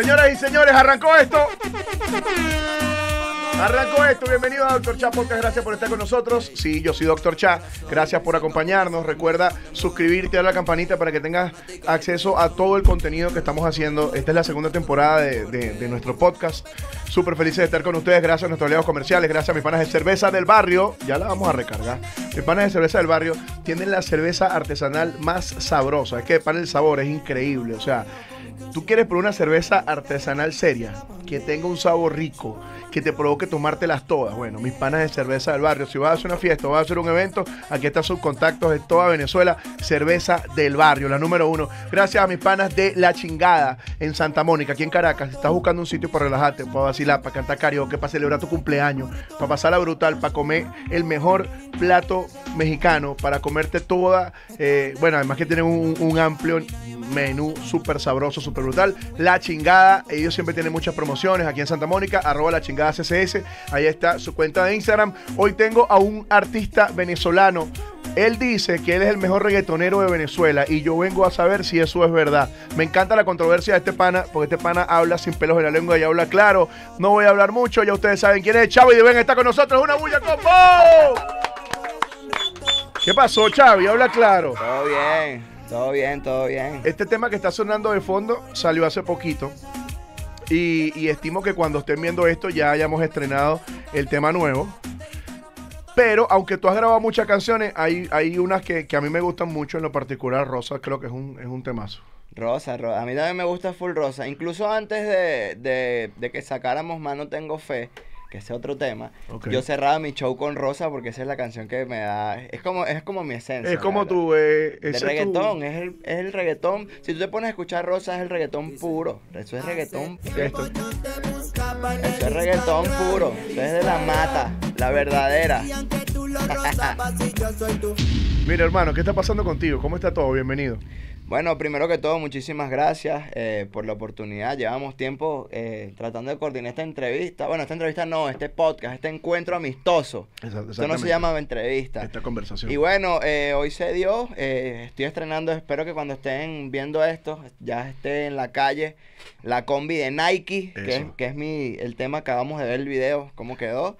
Señoras y señores, arrancó esto. Arrancó esto, bienvenido a Doctor Cha Podcast, gracias por estar con nosotros. Sí, yo soy Doctor Cha, gracias por acompañarnos. Recuerda suscribirte a la campanita para que tengas acceso a todo el contenido que estamos haciendo. Esta es la segunda temporada de, nuestro podcast. Súper felices de estar con ustedes, gracias a nuestros aliados comerciales, gracias a mis panas de cerveza del barrio. Ya la vamos a recargar. Mis panas de cerveza del barrio tienen la cerveza artesanal más sabrosa. Es que pan el sabor es increíble, o sea Tú quieres por una cerveza artesanal seria, que tenga un sabor rico, que te provoque tomártelas todas. Bueno, mis panas de cerveza del barrio, si vas a hacer una fiesta o vas a hacer un evento, aquí están sus contactos de toda Venezuela, cerveza del barrio, la número uno. Gracias a mis panas de La Chingada en Santa Mónica, aquí en Caracas. Si estás buscando un sitio para relajarte, para vacilar, para cantar karaoke, para celebrar tu cumpleaños, para pasar la brutal, para comer el mejor plato mexicano, para comerte toda, eh, bueno, además que tienen un amplio menú súper sabroso, súper brutal. La chingada, ellos siempre tienen muchas promociones aquí en Santa Mónica, arroba la chingada css, ahí está su cuenta de Instagram. Hoy tengo a un artista venezolano. Él dice que él es el mejor reggaetonero de Venezuela y yo vengo a saber si eso es verdad. Me encanta la controversia de este pana, porque este pana habla sin pelos en la lengua y habla claro. No voy a hablar mucho, ya ustedes saben quién es Chavi y está con nosotros. ¡Una bulla, vos ¿Qué pasó, Chavi? Habla claro. Todo bien. Todo bien, todo bien. Este tema que está sonando de fondo salió hace poquito. Y, estimo que cuando estén viendo esto ya hayamos estrenado el tema nuevo. Pero aunque tú has grabado muchas canciones, hay, hay unas que, a mí me gustan mucho, en lo particular Rosa, creo que es un, es un temazo. Rosa, Rosa, a mí también me gusta Full Rosa. Incluso antes de, de, de que sacáramos Mano Tengo Fe, que ese otro tema. Yo cerraba mi show con Rosa porque esa es la canción que me da. Es como, es como mi esencia. Es como tu. Eh, el reggaetón, Es, el, reggaetón. Si tú te pones a escuchar Rosa, es el reggaetón puro. Eso es ah, reggaetón. Esto. Eso es reggaetón puro. Eso es de la mata, la verdadera. Mira, hermano, ¿qué está pasando contigo? ¿Cómo está todo? Bienvenido. Bueno, primero que todo, muchísimas gracias eh, por la oportunidad. Llevamos tiempo eh, tratando de coordinar esta entrevista. Bueno, esta entrevista no, este podcast, este encuentro amistoso. Esto no se llama entrevista. Esta conversación. Y bueno, eh, hoy se dio. estoy estrenando, espero que cuando estén viendo esto, ya esté en la calle la combi de Nike, que es, que es, mi, el tema que acabamos de ver el video, cómo quedó.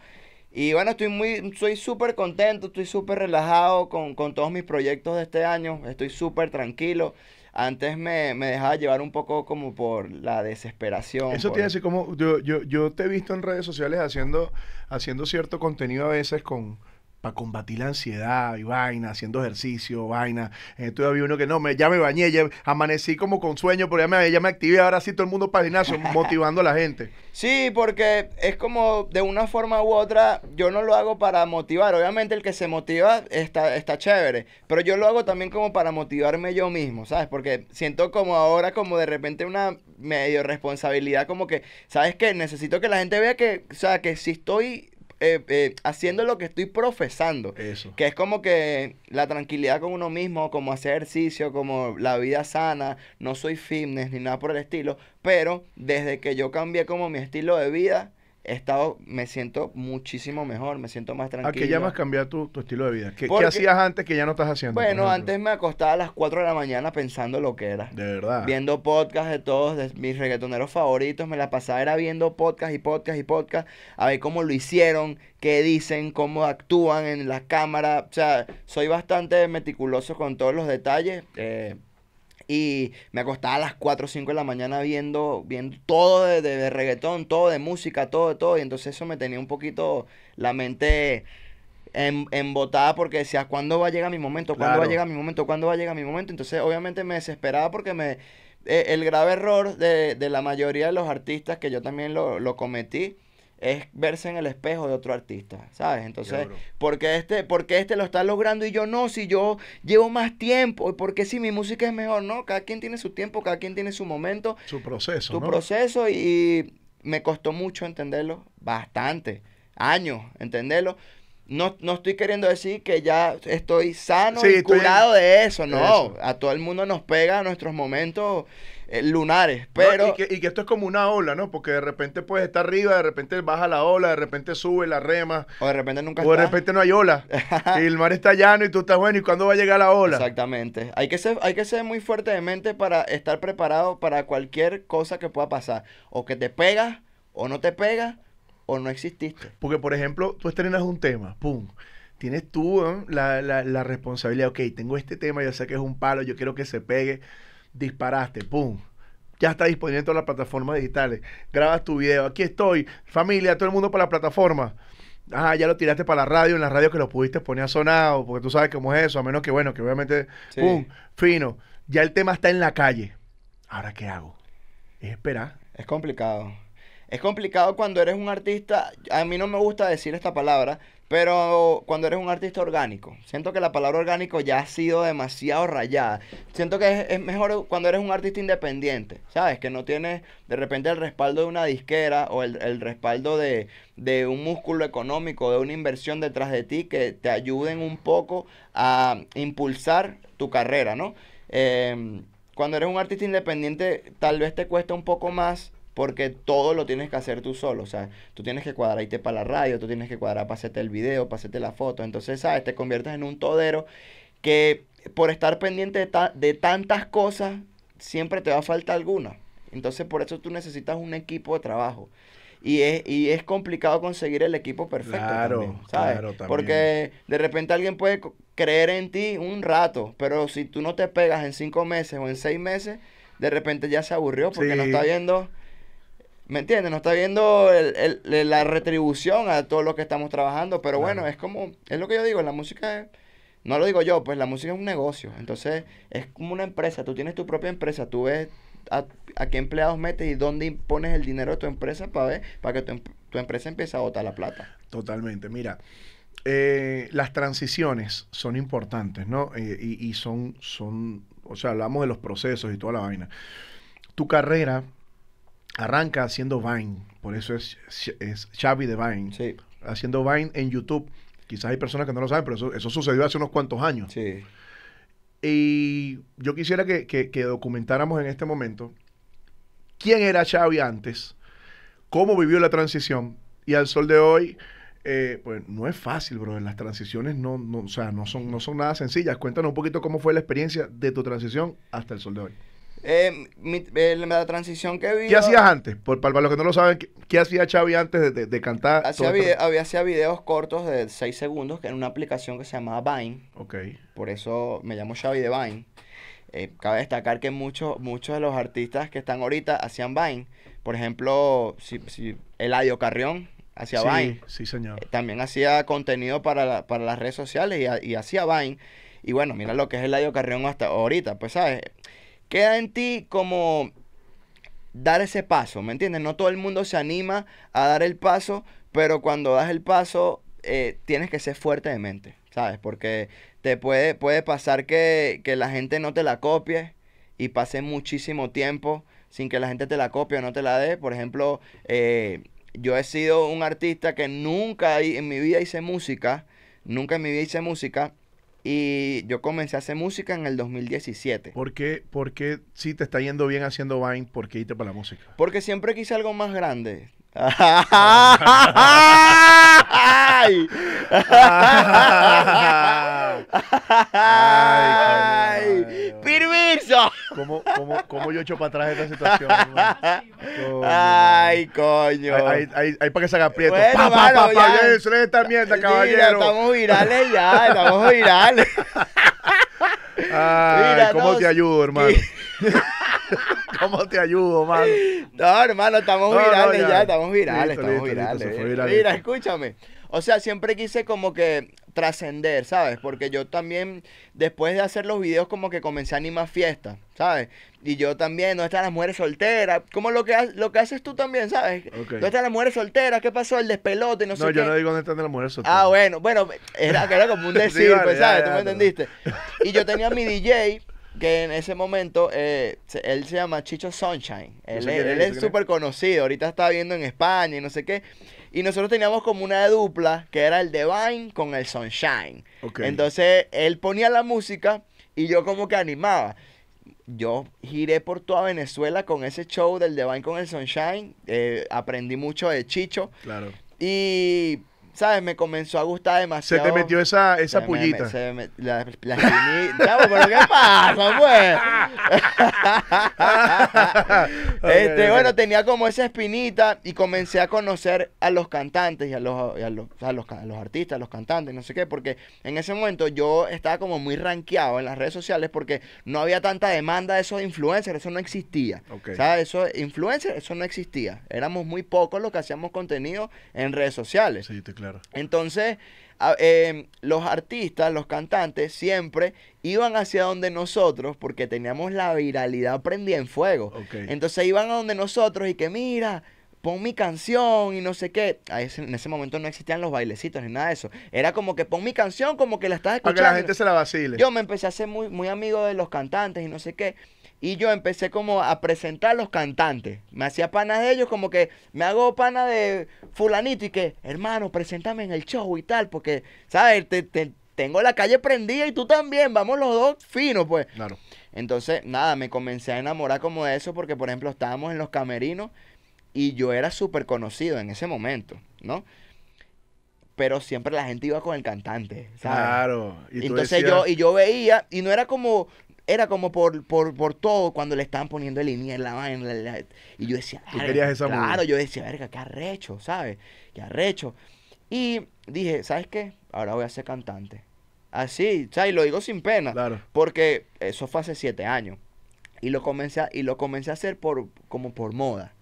Y bueno, estoy muy, soy súper contento, estoy súper relajado con, con, todos mis proyectos de este año, estoy súper tranquilo. Antes me, me, dejaba llevar un poco como por la desesperación. Eso tiene así como, yo, yo, yo te he visto en redes sociales haciendo, haciendo cierto contenido a veces con, para combatir la ansiedad y vaina, haciendo ejercicio, vaina. Entonces eh, había uno que no, me, ya me bañé, ya amanecí como con sueño, pero ya me, ya me activé, ahora sí todo el mundo para gimnasio, motivando a la gente. Sí, porque es como de una forma u otra, yo no lo hago para motivar. Obviamente el que se motiva está, está chévere, pero yo lo hago también como para motivarme yo mismo, ¿sabes? Porque siento como ahora, como de repente una medio responsabilidad, como que, ¿sabes qué? Necesito que la gente vea que, o sea, que si estoy eh, eh, haciendo lo que estoy profesando. Eso. Que es como que la tranquilidad con uno mismo, como hacer ejercicio, como la vida sana. No soy fitness ni nada por el estilo. Pero desde que yo cambié como mi estilo de vida, estado, me siento muchísimo mejor, me siento más tranquilo. ¿A qué llamas cambiar tu, estilo de vida? ¿Qué, hacías antes que ya no estás haciendo? Bueno, antes me acostaba a las 4 de la mañana pensando lo que era. De verdad. Viendo podcasts de todos mis reggaetoneros favoritos, me la pasaba era viendo podcast y podcast y podcast, a ver cómo lo hicieron, qué dicen, cómo actúan en la cámara. O sea, soy bastante meticuloso con todos los detalles. Eh, y me acostaba a las 4 o 5 de la mañana viendo, viendo todo de, reggaetón, todo de música, todo, todo. Y entonces eso me tenía un poquito la mente embotada porque decía, ¿cuándo va a llegar mi momento? ¿Cuándo va a llegar mi momento? ¿Cuándo va a llegar mi momento? Entonces, obviamente me desesperaba porque me eh, el grave error de, la mayoría de los artistas, que yo también lo, lo cometí, es verse en el espejo de otro artista, ¿sabes? Entonces, porque este, porque este lo está logrando y yo no, si yo llevo más tiempo, porque si mi música es mejor, no, cada quien tiene su tiempo, cada quien tiene su momento, su proceso, su proceso y me costó mucho entenderlo, bastante, años entenderlo. No, no estoy queriendo decir que ya estoy sano y curado de eso, no. A todo el mundo nos pega a nuestros momentos eh, lunares, pero... y, que, esto es como una ola, ¿no? Porque de repente puedes estar arriba, de repente baja la ola, de repente sube la rema. O de repente nunca O de repente no hay ola. y el mar está llano y tú estás bueno, ¿y cuándo va a llegar la ola? Exactamente. Hay que ser, hay que ser muy fuerte de mente para estar preparado para cualquier cosa que pueda pasar. O que te pega, o no te pega o no exististe. Porque, por ejemplo, tú estrenas un tema, ¡pum! Tienes tú la, responsabilidad, ok, tengo este tema, ya sé que es un palo, yo quiero que se pegue, disparaste, ¡pum! ya está disponible en todas las plataformas digitales. Grabas tu video, aquí estoy, familia, todo el mundo para la plataforma. Ah, ya lo tiraste para la radio, en la radio que lo pudiste poner a sonado, porque tú sabes cómo es eso, a menos que, bueno, que obviamente, ¡pum! Fino. Ya el tema está en la calle. ¿Ahora qué hago? Es esperar. Es complicado. Es complicado cuando eres un artista, a mí no me gusta decir esta palabra, pero cuando eres un artista orgánico, siento que la palabra orgánico ya ha sido demasiado rayada. Siento que es, mejor cuando eres un artista independiente, ¿sabes? Que no tienes de repente el respaldo de una disquera o el, respaldo de, un músculo económico, de una inversión detrás de ti que te ayuden un poco a impulsar tu carrera, ¿no? Em, cuando eres un artista independiente, tal vez te cuesta un poco más porque todo lo tienes que hacer tú solo. O sea, tú tienes que cuadrar para la radio, tú tienes que cuadrar para hacerte el video, para hacerte la foto. Entonces, ¿sabes? Te conviertes en un todero que por estar pendiente de, tantas cosas, siempre te va a faltar alguna. Entonces, por eso tú necesitas un equipo de trabajo. Y es, y es complicado conseguir el equipo perfecto. Claro, claro, Porque de repente alguien puede creer en ti un rato, pero si tú no te pegas en cinco meses o en seis meses, de repente ya se aburrió porque no está viendo ¿Me entiendes? No está viendo la retribución a todo lo que estamos trabajando, pero bueno, es como, es lo que yo digo, la música es, no lo digo yo, pues la música es un negocio, entonces es como una empresa, tú tienes tu propia empresa, tú ves a, qué empleados metes y dónde pones el dinero de tu empresa para ver, para que tu, em, empresa empiece a botar la plata. Totalmente, mira. Eh, las transiciones son importantes, ¿no? Eh, y, y son, son, o sea, hablamos de los procesos y toda la vaina. Tu carrera arranca haciendo Vine, por eso es, es Xavi de Vine, haciendo Vine en YouTube. Quizás hay personas que no lo saben, pero eso, sucedió hace unos cuantos años. Y yo quisiera que, documentáramos en este momento quién era Xavi antes, cómo vivió la transición y al sol de hoy, eh, pues no es fácil, bro. Las transiciones no, no, o sea, son, no son nada sencillas. Cuéntanos un poquito cómo fue la experiencia de tu transición hasta el sol de hoy. Eh, mi, la transición que vi. ¿Qué hacías antes? Por, para los que no lo saben, ¿qué, hacía Xavi antes de, cantar? Hacía, había, hacía videos cortos de 6 segundos que en una aplicación que se llamaba Vine. Por eso me llamo Xavi de Vine. Eh, cabe destacar que muchos muchos de los artistas que están ahorita hacían Vine. Por ejemplo, si, si Eladio Carrión hacía Vine. Sí, señor. Eh, también hacía contenido para, las redes sociales y, y hacía Vine. Y bueno, mira lo que es Eladio Carrión hasta ahorita, pues, ¿sabes? Queda en ti como dar ese paso, ¿me entiendes? No todo el mundo se anima a dar el paso, pero cuando das el paso eh, tienes que ser fuerte de mente, ¿sabes? Porque te puede, puede pasar que, la gente no te la copie y pase muchísimo tiempo sin que la gente te la copie o no te la dé. Por ejemplo, eh, yo he sido un artista que nunca en mi vida hice música, nunca en mi vida hice música, y yo comencé a hacer música en el 2017. ¿Por qué, por qué si te está yendo bien haciendo Vine, por qué irte para la música? Porque siempre quise algo más grande. ¡Ay! ¿Cómo, cómo, cómo yo echo para atrás esta situación? Ay, coño. Ahí, ahí, para que se haga aprieto. Bueno, esta mierda, Mira, caballero. estamos virales ya, estamos virales. Mira, ¿cómo te ayudo, hermano? ¿Cómo te ayudo, hermano. No, hermano, estamos virales ya. estamos virales, estamos virales. Mira, escúchame. O sea, siempre quise como que trascender, ¿sabes? Porque yo también, después de hacer los videos, como que comencé a animar fiestas, ¿sabes? Y yo también, ¿dónde están las mujeres solteras? Como lo que, lo que haces tú también, ¿sabes? ¿Dónde están las mujeres solteras? ¿Qué pasó? El despelote, no, sé No, yo no digo dónde están las mujeres ah, solteras. Ah, bueno, bueno, era, como un decir, pues, ¿sabes? tú me entendiste. Y yo tenía mi DJ, que en ese momento eh, él se llama Chicho Sunshine. Él, es súper conocido, ahorita está viendo en España y no sé qué. Y nosotros teníamos como una dupla que era el Divine con el Sunshine. Entonces él ponía la música y yo como que animaba. Yo giré por toda Venezuela con ese show del Divine con el Sunshine. Eh, aprendí mucho de Chicho. Claro. Y ¿sabes? Me comenzó a gustar demasiado. Se te metió esa, esa pullita. la, espinita. ¿qué pasa, pues? este, bueno, tenía como esa espinita y comencé a conocer a los cantantes y a los, a los, artistas, a los cantantes, no sé qué, porque en ese momento yo estaba como muy rankeado en las redes sociales porque no había tanta demanda de esos influencers, eso no existía. ¿Sabes? Eso, influencers, eso no existía. Éramos muy pocos los que hacíamos contenido en redes sociales. Sí, claro. Entonces, em, los artistas, los cantantes, siempre iban hacia donde nosotros, porque teníamos la viralidad prendida en fuego. Entonces iban a donde nosotros y que mira, pon mi canción y no sé qué. en ese momento no existían los bailecitos ni nada de eso. Era como que pon mi canción como que la estás escuchando. que la gente se la vacile. Yo me empecé a ser muy, muy amigo de los cantantes y no sé qué y yo empecé como a presentar a los cantantes. Me hacía panas de ellos, como que me hago pana de fulanito y que, hermano, preséntame en el show y tal, porque, ¿sabes? tengo la calle prendida y tú también, vamos los dos finos, pues. Claro. Entonces, nada, me comencé a enamorar como de eso, porque, por ejemplo, estábamos en los camerinos y yo era súper conocido en ese momento, ¿no? Pero siempre la gente iba con el cantante, ¿sabes? Claro. Entonces yo, y yo veía, y no era como era como por, por, por todo cuando le estaban poniendo el en la En la, y yo decía, ¿Tú querías esa claro, yo decía, verga, qué arrecho, ¿sabes? Qué arrecho. Y dije, ¿sabes qué? Ahora voy a ser cantante. Así, ¿sabes? Y lo digo sin pena. Claro. Porque eso fue hace siete años. Y lo comencé a, y lo comencé a hacer por, como por moda.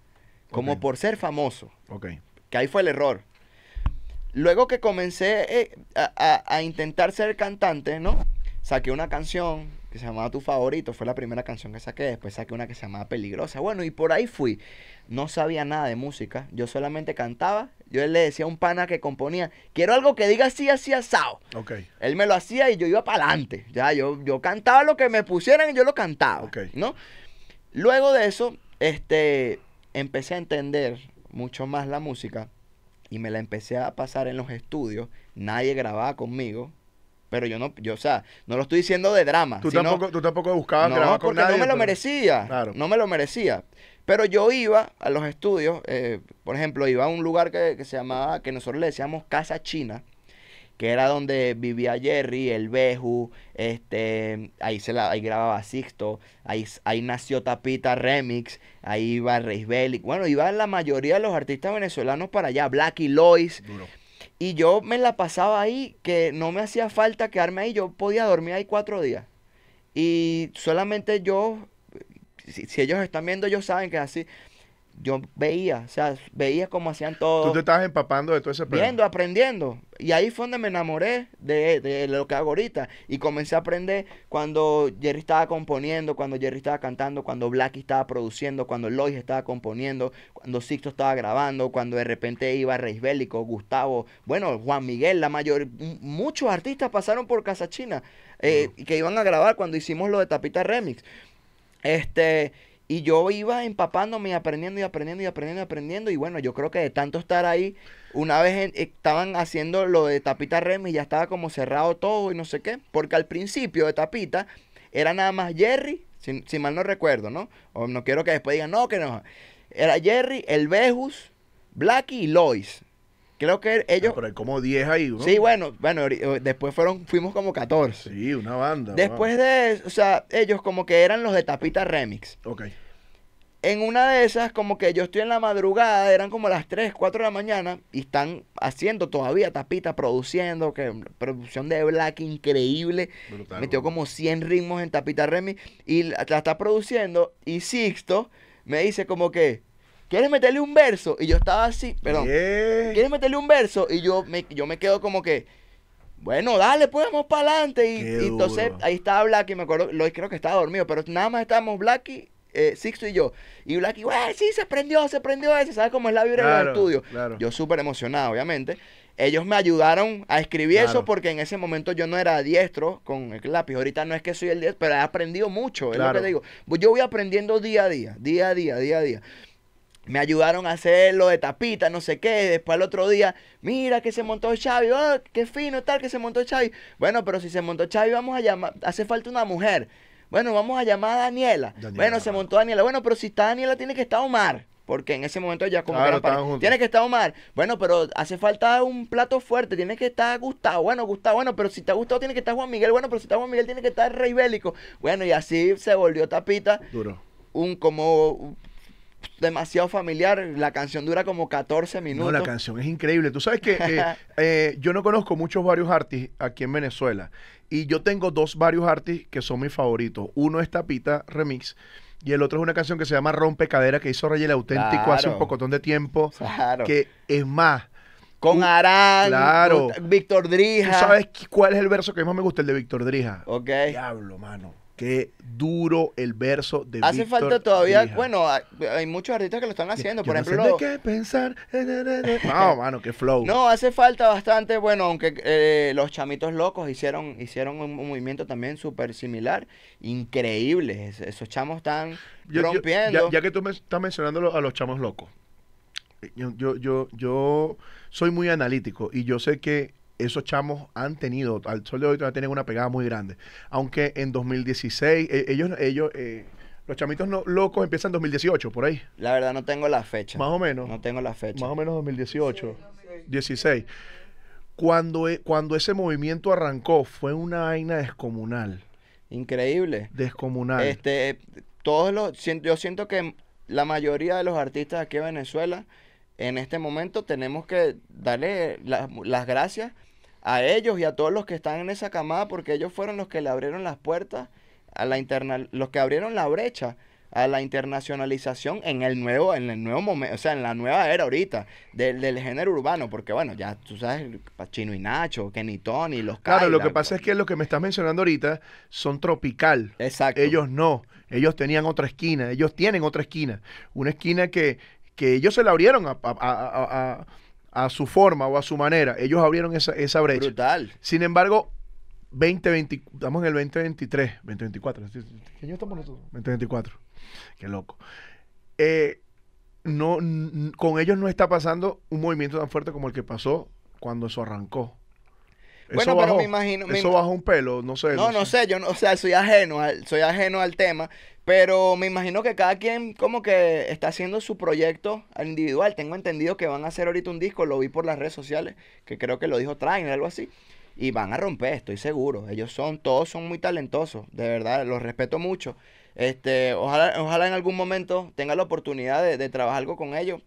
Como por ser famoso. Ok. Que ahí fue el error. Luego que comencé eh, a, a, a intentar ser cantante, ¿no? Saqué una canción, se llamaba Tu Favorito, fue la primera canción que saqué, después saqué una que se llamaba Peligrosa. Bueno, y por ahí fui. No sabía nada de música, yo solamente cantaba, yo le decía a un pana que componía, quiero algo que diga así, así, asado. Él me lo hacía y yo iba para adelante, ya, yo, yo cantaba lo que me pusieran y yo lo cantaba, ¿no? Luego de eso, este, empecé a entender mucho más la música y me la empecé a pasar en los estudios, nadie grababa conmigo, pero yo no, yo, o sea, no lo estoy diciendo de drama. Tú, tampoco, tú tampoco buscabas con porque No me lo pues. merecía. No me lo merecía. Pero yo iba a los estudios, eh, por ejemplo, iba a un lugar que, se llamaba, que nosotros le decíamos Casa China, que era donde vivía Jerry, el Beju, este, ahí se la, ahí grababa Sixto, ahí, ahí nació Tapita Remix, ahí iba Reis Bellic, bueno, iba la mayoría de los artistas venezolanos para allá, Blacky Lois. Duro. Y yo me la pasaba ahí, que no me hacía falta quedarme ahí, yo podía dormir ahí cuatro días. Y solamente yo, si, ellos están viendo, ellos saben que es así yo veía, o sea, veía cómo hacían todo. Tú te estabas empapando de todo ese proyecto. Viendo, aprendiendo. Y ahí fue donde me enamoré de, lo que hago ahorita. Y comencé a aprender cuando Jerry estaba componiendo, cuando Jerry estaba cantando, cuando Blacky estaba produciendo, cuando Lois estaba componiendo, cuando Sixto estaba grabando, cuando de repente iba Reis Bélico, Gustavo, bueno, Juan Miguel, la mayor. Muchos artistas pasaron por Casa China eh, que iban a grabar cuando hicimos lo de Tapita Remix. Este. Y yo iba empapándome y aprendiendo y aprendiendo y aprendiendo y aprendiendo. Y bueno, yo creo que de tanto estar ahí, una vez estaban haciendo lo de tapita y ya estaba como cerrado todo y no sé qué. Porque al principio de tapita era nada más Jerry, si, si mal no recuerdo, ¿no? O no quiero que después digan, no, que no. Era Jerry, el Bejus, Blackie y Lois. Creo que ellos. Ah, pero hay como 10 ahí, ¿no? Sí, bueno, bueno, después fueron, fuimos como 14. Sí, una banda. Después de de, o sea, ellos como que eran los de Tapita Remix. Ok. En una de esas, como que yo estoy en la madrugada, eran como las 3, 4 de la mañana, y están haciendo todavía tapita, produciendo, que producción de Black increíble. Metió como 100 ritmos en tapita remix, y la está produciendo, y Sixto me dice como que, ¿quieres meterle un verso? Y yo estaba así, perdón. ¿Quieres meterle un verso? Y yo me, yo me quedo como que, bueno, dale, podemos pues, para adelante. Y, entonces ahí estaba Blacky, me acuerdo, creo que estaba dormido, pero nada más estábamos Blacky, eh, Sixto y yo. Y Blacky, güey, sí, se prendió, se prendió ese, ¿sabes cómo es la vibra del estudio? Yo súper emocionado, obviamente. Ellos me ayudaron a escribir eso porque en ese momento yo no era diestro con el lápiz. Ahorita no es que soy el diestro, pero he aprendido mucho, es te digo. Yo voy aprendiendo día a día, día a día, día a día me ayudaron a hacerlo de tapita, no sé qué. Después al otro día, mira que se montó Xavi, ah, qué fino tal que se montó Xavi. Bueno, pero si se montó Xavi, vamos a llamar, hace falta una mujer. Bueno, vamos a llamar a Daniela. Bueno, se montó Daniela. Bueno, pero si está Daniela, tiene que estar Omar. Porque en ese momento ya como claro, Tiene que estar Omar. Bueno, pero hace falta un plato fuerte. Tiene que estar Gustavo. Bueno, Gustavo. Bueno, pero si está Gustavo, tiene que estar Juan Miguel. Bueno, pero si está Juan Miguel, tiene que estar Rey Bélico. Bueno, y así se volvió tapita. Duro un como demasiado familiar. La canción dura como 14 minutos. No, la canción es increíble. Tú sabes que eh, eh, yo no conozco muchos varios artistas aquí en Venezuela. Y yo tengo dos varios artistas que son mis favoritos. Uno es Tapita Remix. Y el otro es una canción que se llama Rompe Cadera que hizo Rey el Auténtico hace un pocotón de tiempo. Que es más. Con Arán, claro. Víctor Drija. ¿Tú sabes cuál es el verso que más me gusta? El de Víctor Drija. Ok. Diablo, mano. Qué duro el verso de Hace falta todavía, bueno, hay muchos artistas que lo están haciendo, por ejemplo. No, de qué pensar. no, mano, qué flow. No, hace falta bastante, bueno, aunque eh, los chamitos locos hicieron, hicieron un, movimiento también súper similar, increíble. esos chamos están rompiendo. Ya, que tú me estás mencionando a los chamos locos, eh, yo, yo, yo soy muy analítico y yo sé que esos chamos han tenido, al sol de hoy todavía tienen una pegada muy grande. Aunque en 2016, e, ellos, ellos eh, los chamitos locos empiezan en 2018, por ahí. La verdad no tengo la fecha. Más o menos. No tengo la fecha. Más o menos 2018, 16. Cuando, e, cuando ese movimiento arrancó, fue una vaina descomunal. Increíble. Descomunal. Este, todos los, yo siento que la mayoría de los artistas aquí en Venezuela en este momento tenemos que darle las gracias a ellos y a todos los que están en esa camada, porque ellos fueron los que le abrieron las puertas a la interna los que abrieron la brecha a la internacionalización en el nuevo, en el nuevo momento, o sea, en la nueva era ahorita del, género urbano, porque bueno, ya tú sabes, Pachino y Nacho, Kenny Tony, los Claro, lo que pasa es que lo que me estás mencionando ahorita son tropical. Exacto. Ellos no, ellos tenían otra esquina, ellos tienen otra esquina, una esquina que, que ellos se la abrieron a a su forma o a su manera. Ellos abrieron esa, brecha. Brutal. Sin embargo, 2020, estamos en el 2023, 2024. ¿Qué año estamos nosotros? 2024. Qué loco. Eh, no, con ellos no está pasando un movimiento tan fuerte como el que pasó cuando eso arrancó. bueno, bajó, pero me imagino. Eso bajó un pelo, no sé. No, no, sé. yo no, o sea, soy ajeno, soy ajeno al tema. Pero me imagino que cada quien como que está haciendo su proyecto individual. Tengo entendido que van a hacer ahorita un disco, lo vi por las redes sociales, que creo que lo dijo o algo así. Y van a romper, estoy seguro. Ellos son, todos son muy talentosos, de verdad, los respeto mucho. Este, ojalá, ojalá en algún momento tenga la oportunidad de, de trabajar algo con ellos.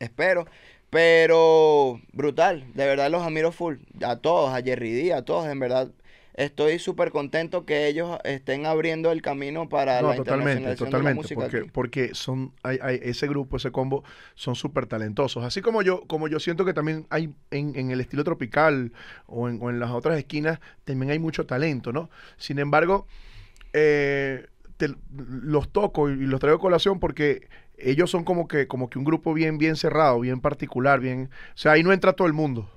Espero. Pero brutal, de verdad los admiro full. A todos, a Jerry D, a todos, en verdad estoy súper contento que ellos estén abriendo el camino para no, la totalmente, totalmente, de la porque, porque son hay, ese grupo, ese combo son súper talentosos, así como yo como yo siento que también hay en, en el estilo tropical o en, las otras esquinas también hay mucho talento, ¿no? Sin embargo, eh, los toco y los traigo a colación porque ellos son como que como que un grupo bien bien cerrado, bien particular, bien, o sea, ahí no entra todo el mundo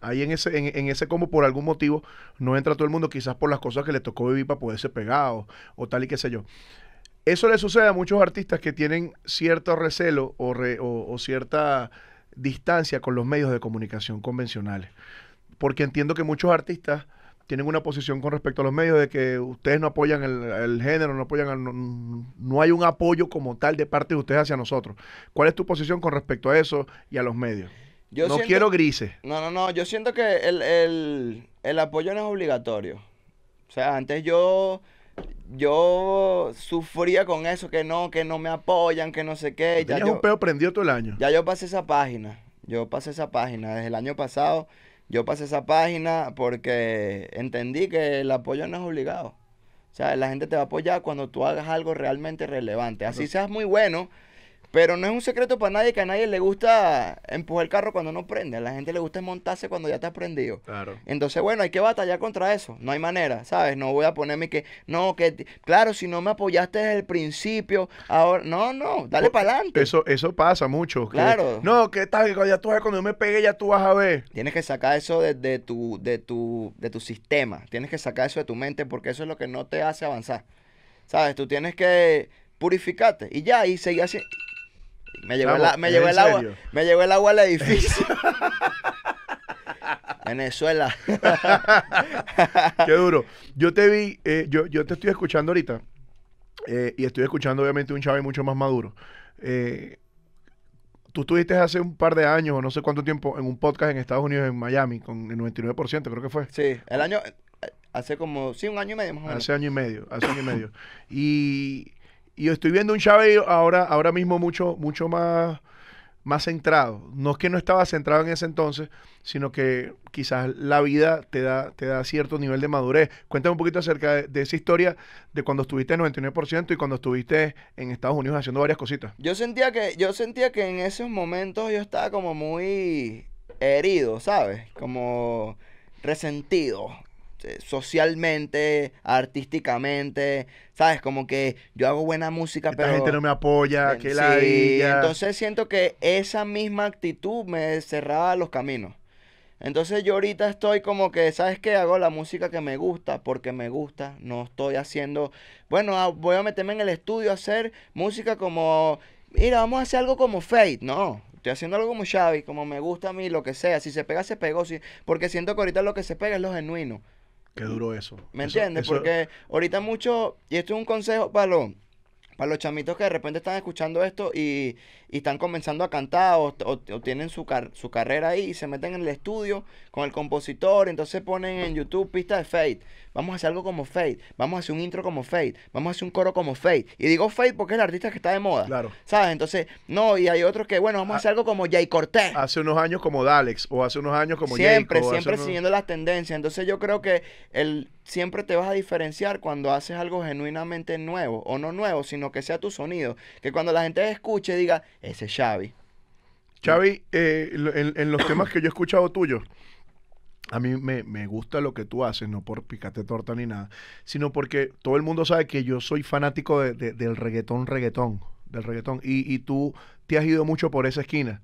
ahí en ese, en, ese combo por algún motivo no entra todo el mundo, quizás por las cosas que le tocó vivir para poderse pegar o, tal y qué sé yo. Eso le sucede a muchos artistas que tienen cierto recelo o, cierta distancia con los medios de comunicación convencionales. Porque entiendo que muchos artistas tienen una posición con respecto a los medios de que ustedes no apoyan el, género, no apoyan, no, no, hay un apoyo como tal de parte de ustedes hacia nosotros. ¿Cuál es tu posición con respecto a eso y a los medios? no quiero grises. No, no, no. Yo siento que el, apoyo no es obligatorio. O sea, antes yo, yo sufría con eso, que no, que no me apoyan, que no sé qué. Ya yo, un peo prendió todo el año. Ya yo pasé esa página. Yo pasé esa página. Desde el año pasado, yo pasé esa página porque entendí que el apoyo no es obligado. O sea, la gente te va a apoyar cuando tú hagas algo realmente relevante. Así seas muy bueno, pero no es un secreto para nadie que a nadie le gusta empujar el carro cuando no prende. A la gente le gusta montarse cuando ya está prendido. Claro. Entonces, bueno, hay que batallar contra eso. No hay manera, ¿sabes? No voy a ponerme que, no, que, claro, si no me apoyaste desde el principio, ahora, no, no, dale para adelante. Eso, eso pasa mucho. claro. No, que tal, ya tú cuando yo me pegué, ya tú vas a ver. Tienes que sacar eso de, tu, de, tu, de tu sistema. Tienes que sacar eso de tu mente porque eso es lo que no te hace avanzar. ¿Sabes? Tú tienes que purificarte y ya, y seguir haciendo me llevó el, agua. Me el agua al edificio. Venezuela. Qué duro. Yo te vi, eh, yo, yo te estoy escuchando ahorita. Eh, y estoy escuchando, obviamente, un Chávez mucho más maduro. Eh, tú estuviste hace un par de años, o no sé cuánto tiempo, en un podcast en Estados Unidos, en Miami, con el 99%, creo que fue. Sí, el año. Hace como. Sí, un año y medio más o menos. Hace año y medio, hace año y medio. Y y estoy viendo un Chávez ahora, ahora mismo mucho, mucho más, más centrado. No es que no estaba centrado en ese entonces, sino que quizás la vida te da, te da cierto nivel de madurez. Cuéntame un poquito acerca de, esa historia de cuando estuviste en 99% y cuando estuviste en Estados Unidos haciendo varias cositas. Yo sentía que, yo sentía que en esos momentos yo estaba como muy herido, ¿sabes? Como resentido. Eh, socialmente, artísticamente, ¿sabes? Como que yo hago buena música, pero... La gente no me apoya, que la... entonces siento que esa misma actitud me cerraba los caminos. Entonces yo ahorita estoy como que, ¿sabes qué? Hago la música que me gusta, porque me gusta, no estoy haciendo... Bueno, ah, voy a meterme en el estudio a hacer música como... Mira, vamos a hacer algo como Fate, no estoy haciendo algo como Xavi, como me gusta a mí, lo que sea. Si se pega, se pegó. porque siento que ahorita lo que se pega es lo genuino. Qué duro eso. ¿Me entiendes? Porque ahorita mucho, y esto es un consejo para los, para los chamitos que de repente están escuchando esto y, y están comenzando a cantar o, tienen su, su carrera ahí y se meten en el estudio con el compositor, entonces ponen en YouTube pista de Fate, vamos a hacer algo como Fate, vamos a hacer un intro como Fate, vamos a hacer un coro como Fate. Y digo Fate porque es el artista que está de moda. Claro. ¿Sabes? Entonces, no, y hay otros que, bueno, vamos a, ah. hacer algo como Jay Cortez. Hace unos años como Dalex o hace unos años como Siempre, siempre siguiendo las tendencias. Entonces yo creo que el siempre te vas a diferenciar cuando haces algo genuinamente nuevo o no nuevo, sino que sea tu sonido, que cuando la gente escuche diga, ese es Xavi. Xavi, eh, en, los temas que yo he escuchado tuyos, a mí me, gusta lo que tú haces, no por picate torta ni nada, sino porque todo el mundo sabe que yo soy fanático del reggaetón, reggaetón, del reggaetón, y, tú te has ido mucho por esa esquina.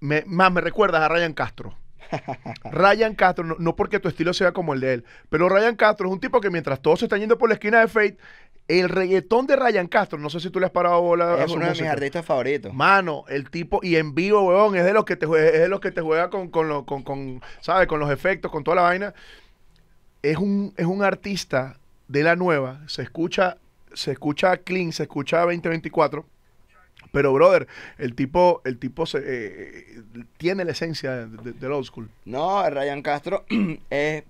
más me recuerdas a Ryan Castro. Ryan Castro, no, no, porque tu estilo sea como el de él, pero Ryan Castro es un tipo que mientras todos se están yendo por la esquina de Fate, el reggaetón de Ryan Castro, no sé si tú le has parado bola. Es uno de mis artistas favoritos. Mano, el tipo, y en vivo, weón, es de los que te juega, es de los que te juega con, con, con, los efectos, con toda la vaina. Es un, es un artista de la nueva, se escucha, se escucha clean, se escucha 2024. Pero, brother, el tipo, el tipo se, eh, tiene la esencia de, del old school. No, Ryan Castro,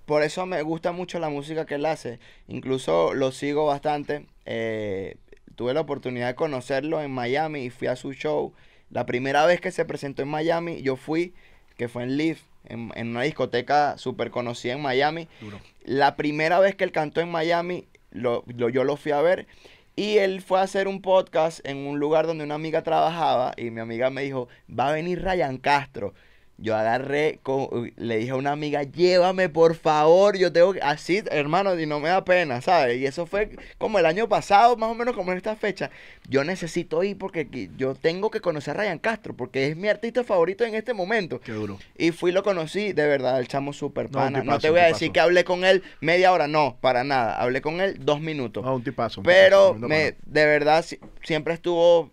por eso me gusta mucho la música que él hace. Incluso lo sigo bastante. Eh, tuve la oportunidad de conocerlo en Miami y fui a su show. La primera vez que se presentó en Miami, yo fui, que fue en Live, en, una discoteca súper conocida en Miami. La primera vez que él cantó en Miami, yo lo fui a ver. Y él fue a hacer un podcast en un lugar donde una amiga trabajaba y mi amiga me dijo, va a venir Ryan Castro. Yo agarré, le dije a una amiga, llévame por favor, yo tengo que, así, hermano, y no me da pena, ¿sabes? Y eso fue como el año pasado, más o menos como en esta fecha. Yo necesito ir porque yo tengo que conocer a Ryan Castro, porque es mi artista favorito en este momento. Qué duro. Y fui, lo conocí, de verdad, el chamo super pana. No, te voy a decir que hablé con él media hora, no, para nada. Hablé con él dos minutos. a un tipazo. pero de verdad, siempre estuvo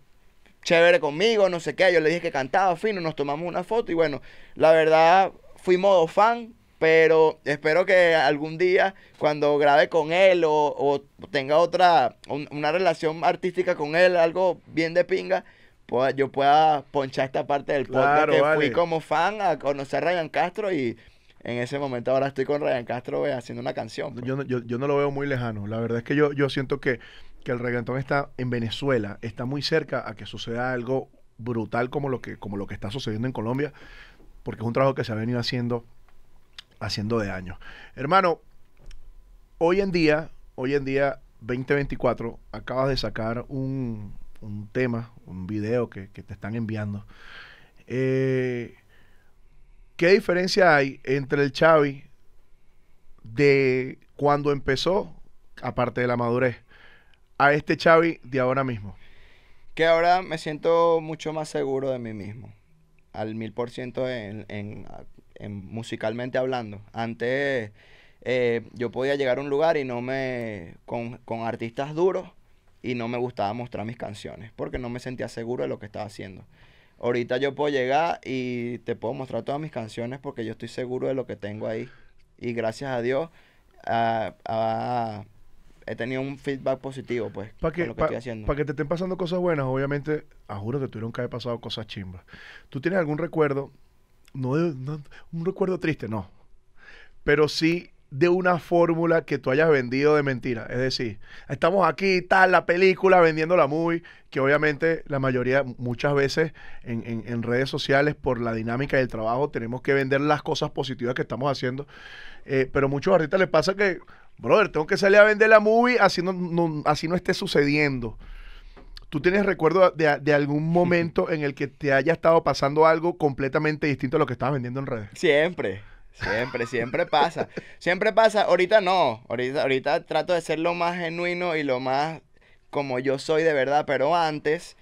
chévere conmigo, no sé qué. Yo le dije que cantaba fino, nos tomamos una foto y bueno, la verdad fui modo fan, pero espero que algún día cuando grabe con él o, tenga otra, una relación artística con él, algo bien de pinga, pues yo pueda ponchar esta parte del podcast que fui como fan a conocer a Ryan Castro y en ese momento ahora estoy con Ryan Castro haciendo una canción. Pues. Yo, no lo veo muy lejano, la verdad es que yo, yo siento que que el reggaetón está en Venezuela, está muy cerca a que suceda algo brutal como lo que, como lo que está sucediendo en Colombia, porque es un trabajo que se ha venido haciendo, haciendo de años. Hermano, hoy en día, hoy en día 2024, acabas de sacar un, tema, un video que, te están enviando. Eh, ¿Qué diferencia hay entre el Xavi de cuando empezó, aparte de la madurez, a este Xavi de ahora mismo? Que ahora me siento mucho más seguro de mí mismo, al mil por ciento en, musicalmente hablando. Antes eh, yo podía llegar a un lugar y no me, con, artistas duros, y no me gustaba mostrar mis canciones, porque no me sentía seguro de lo que estaba haciendo. Ahorita yo puedo llegar y te puedo mostrar todas mis canciones porque yo estoy seguro de lo que tengo ahí. Y gracias a Dios ah, a he tenido un feedback positivo, pues, para que, Para que te estén pasando cosas buenas, obviamente, a juro te tuvieron que haber pasado cosas chimbas. ¿Tú tienes algún recuerdo, no, un recuerdo triste, no, pero sí de una fórmula que tú hayas vendido de mentira. Es decir, estamos aquí, tal, la película, vendiendo muy, que obviamente la mayoría, muchas veces en, redes sociales, por la dinámica del trabajo, tenemos que vender las cosas positivas que estamos haciendo. Eh, pero a muchos ahorita les pasa que brother, tengo que salir a vender la movie, así no, así no esté sucediendo. ¿Tú tienes recuerdo de, algún momento en el que te haya estado pasando algo completamente distinto a lo que estabas vendiendo en redes? Siempre, siempre, siempre pasa. Siempre pasa, ahorita no, ahorita, ahorita trato de ser lo más genuino y lo más como yo soy de verdad, pero antes,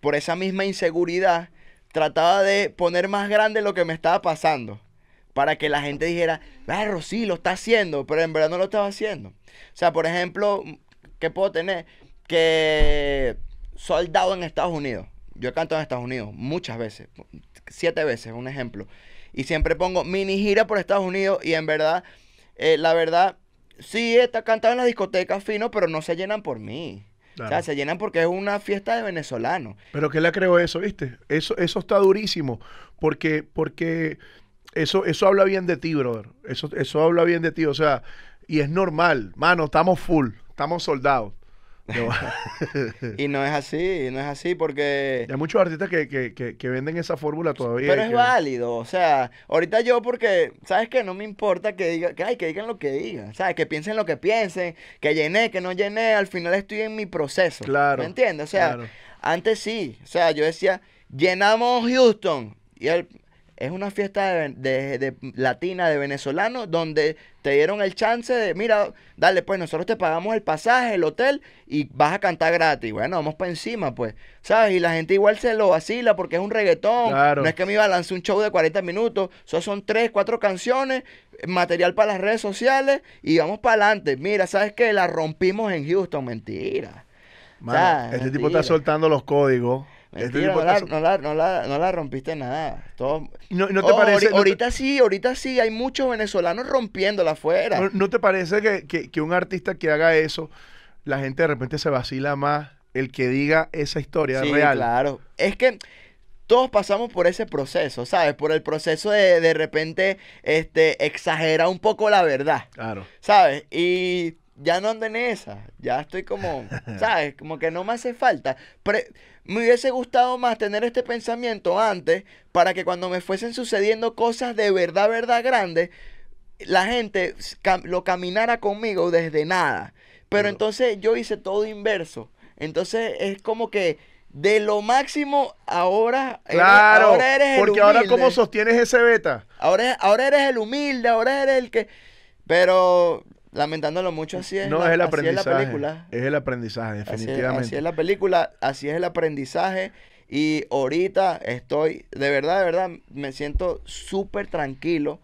por esa misma inseguridad, trataba de poner más grande lo que me estaba pasando para que la gente dijera, claro, ah, sí, lo está haciendo, pero en verdad no lo estaba haciendo. O sea, por ejemplo, ¿qué puedo tener? Que soldado en Estados Unidos. Yo canto en Estados Unidos muchas veces, siete veces, un ejemplo. Y siempre pongo mini gira por Estados Unidos y en verdad, eh, la verdad, sí está cantado en las discotecas fino, pero no se llenan por mí. O sea, se llenan porque es una fiesta de venezolanos. Pero ¿qué le creo eso, viste? Eso, eso está durísimo. Porque, porque eso, eso habla bien de ti, brother. Eso, eso habla bien de ti. O sea, y es normal. Mano, estamos full, estamos soldados. y no es así, no es así porque... Hay muchos artistas que, venden esa fórmula todavía. Pero es válido, o sea, ahorita yo porque, ¿sabes qué? No me importa que diga, que, digan lo que digan, ¿sabes? Que piensen lo que piensen, que llené, que no llené, al final estoy en mi proceso. Claro. ¿Me entiendes? O sea, antes sí, o sea, yo decía, llenamos Houston y el es una fiesta de, latina, de venezolano, donde te dieron el chance de, mira, dale, pues nosotros te pagamos el pasaje, el hotel y vas a cantar gratis. Bueno, vamos para encima, pues. ¿Sabes? Y la gente igual se lo vacila porque es un reggaetón. No es que me iba a lanzar un show de 40 minutos. Eso son tres, cuatro canciones, material para las redes sociales y vamos para adelante. Mira, ¿sabes qué? La rompimos en Houston. Mentira. este tipo está soltando los códigos este no, la, no, la, rompiste nada. No, te parece, ahorita sí, ahorita sí, hay muchos venezolanos rompiéndola afuera. ¿No, te parece que, un artista que haga eso, la gente de repente se vacila más el que diga esa historia sí, real? Claro, es que todos pasamos por ese proceso, ¿sabes? Por el proceso de de repente este, exagerar un poco la verdad. Claro. ¿Sabes? Y ya no ando en esa. Ya estoy como, ¿sabes? Como que no me hace falta. Pero... Me hubiese gustado más tener este pensamiento antes para que cuando me fuesen sucediendo cosas de verdad, verdad grandes, la gente lo caminara conmigo desde nada. Pero entonces yo hice todo inverso. Entonces es como que de lo máximo ahora claro, ahora eres porque ahora cómo sostienes ese beta. Ahora ahora eres el humilde, ahora eres el que pero lamentándolo mucho, así es. No, la, es el aprendizaje. Es película. Es el aprendizaje, definitivamente. Así es, la película, así es el aprendizaje. Y ahorita estoy, de verdad, de verdad, me siento súper tranquilo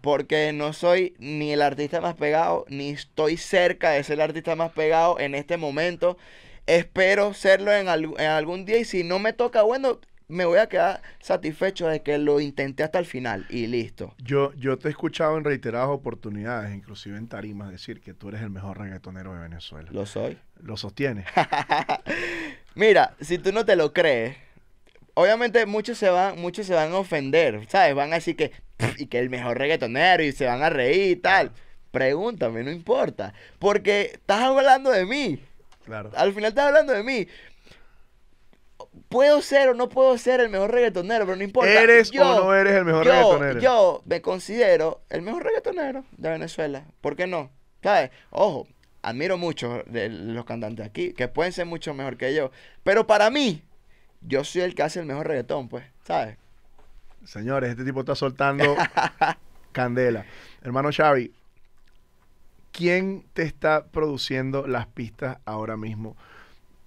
porque no soy ni el artista más pegado, ni estoy cerca de ser el artista más pegado en este momento. Espero serlo en, en algún día y si no me toca, bueno, me voy a quedar satisfecho de que lo intenté hasta el final y listo. Yo, yo te he escuchado en reiteradas oportunidades, inclusive en tarimas, decir que tú eres el mejor reggaetonero de Venezuela. Lo soy. Lo sostienes. Mira, si tú no te lo crees, obviamente muchos se van, se van a ofender, ¿sabes? Van a decir que, y que el mejor reggaetonero y se van a reír y tal. Pregúntame, no importa. Porque estás hablando de mí. Claro. Al final estás hablando de mí puedo ser o no puedo ser el mejor reggaetonero, pero no importa. ¿Eres o no eres el mejor reggaetonero? Yo me considero el mejor reggaetonero de Venezuela. ¿Por qué no? ¿Sabes? Ojo, admiro mucho de los cantantes aquí, que pueden ser mucho mejor que yo. Pero para mí, yo soy el que hace el mejor reggaetón, pues, ¿sabes? Señores, este tipo está soltando candela. Hermano Xavi, ¿quién te está produciendo las pistas ahora mismo?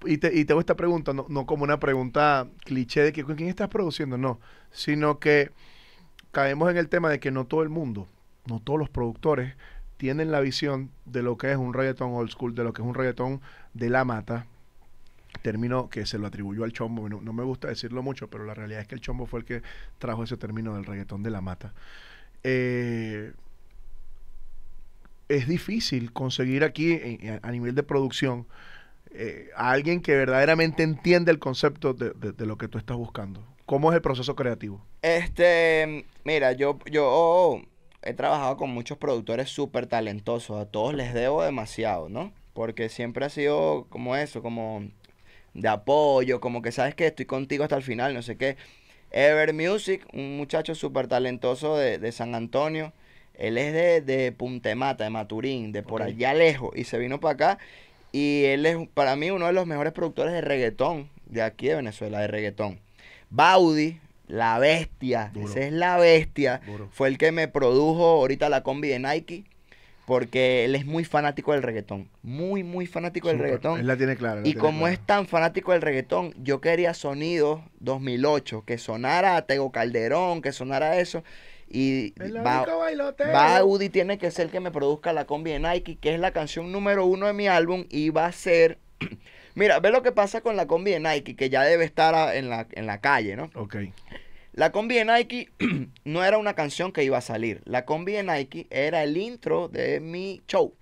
Y te, hago esta pregunta, no, como una pregunta cliché de que con quién estás produciendo, no, sino que caemos en el tema de que no todo el mundo, no todos los productores tienen la visión de lo que es un reggaetón old school, de lo que es un reggaetón de la mata, término que se lo atribuyó al chombo, no, me gusta decirlo mucho, pero la realidad es que el chombo fue el que trajo ese término del reggaetón de la mata. Eh, es difícil conseguir aquí a nivel de producción eh, a alguien que verdaderamente entiende el concepto de, lo que tú estás buscando. ¿Cómo es el proceso creativo? Este, mira, yo, yo he trabajado con muchos productores súper talentosos, a todos les debo demasiado, ¿no? Porque siempre ha sido como eso, como de apoyo, como que sabes que estoy contigo hasta el final, no sé qué. Ever Music, un muchacho súper talentoso de, San Antonio. Él es de, Puntemata, de Maturín, de por allá lejos. Y se vino para acá y él es para mí uno de los mejores productores de reggaetón de aquí de Venezuela, de reggaetón. Baudi, la bestia, es la bestia, fue el que me produjo ahorita la combi de Nike. Porque él es muy fanático del reggaetón. Muy, muy fanático del reggaetón. Él la tiene clara. Y como es tan fanático del reggaetón, yo quería sonidos 2008, que sonara Tego Calderón, que sonara eso. Y va, tiene que ser que me produzca la combi de Nike, que es la canción número uno de mi álbum. Y va a ser. Mira, ve lo que pasa con la combi de Nike, que ya debe estar en, la, en la calle, ¿no? Ok. La combi de Nike no era una canción que iba a salir. La combi de Nike era el intro de mi show.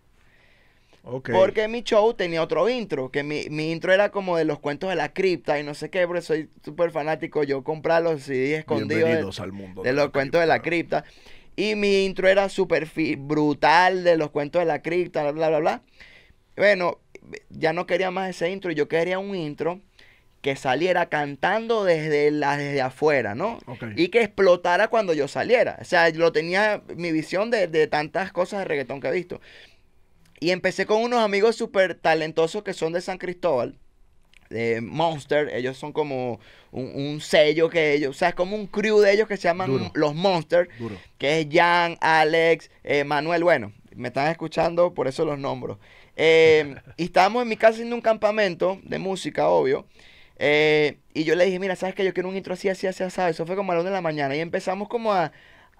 Porque mi show tenía otro intro, que mi, mi, intro era como de los cuentos de la cripta y no sé qué, porque soy súper fanático. Yo compraba los CD escondidos de, los cuentos de la cripta. Y mi intro era súper brutal de los cuentos de la cripta, bla, bla, bla, Bueno, ya no quería más ese intro, yo quería un intro que saliera cantando desde, la, desde afuera, ¿no? Y que explotara cuando yo saliera. O sea, lo tenía mi visión de, de tantas cosas de reggaetón que he visto. Y empecé con unos amigos súper talentosos que son de San Cristóbal. De Monster, ellos son como un, sello que ellos, o sea, es como un crew de ellos que se llaman los Monster, que es Jan, Alex, eh, Manuel, bueno, me están escuchando, por eso los nombro. Eh, y estábamos en mi casa haciendo un campamento de música, obvio. Eh, y yo le dije, mira, sabes que yo quiero un intro así, así, así, ¿sabes? Eso fue como a las de la mañana. Y empezamos como a,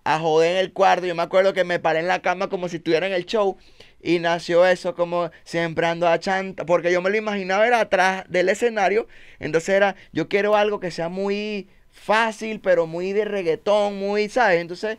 a joder en el cuarto. Yo me acuerdo que me paré en la cama como si estuviera en el show. Y nació eso como siempre ando a chanta. Porque yo me lo imaginaba era atrás del escenario. Entonces era, yo quiero algo que sea muy fácil, pero muy de reggaetón, muy, ¿sabes? Entonces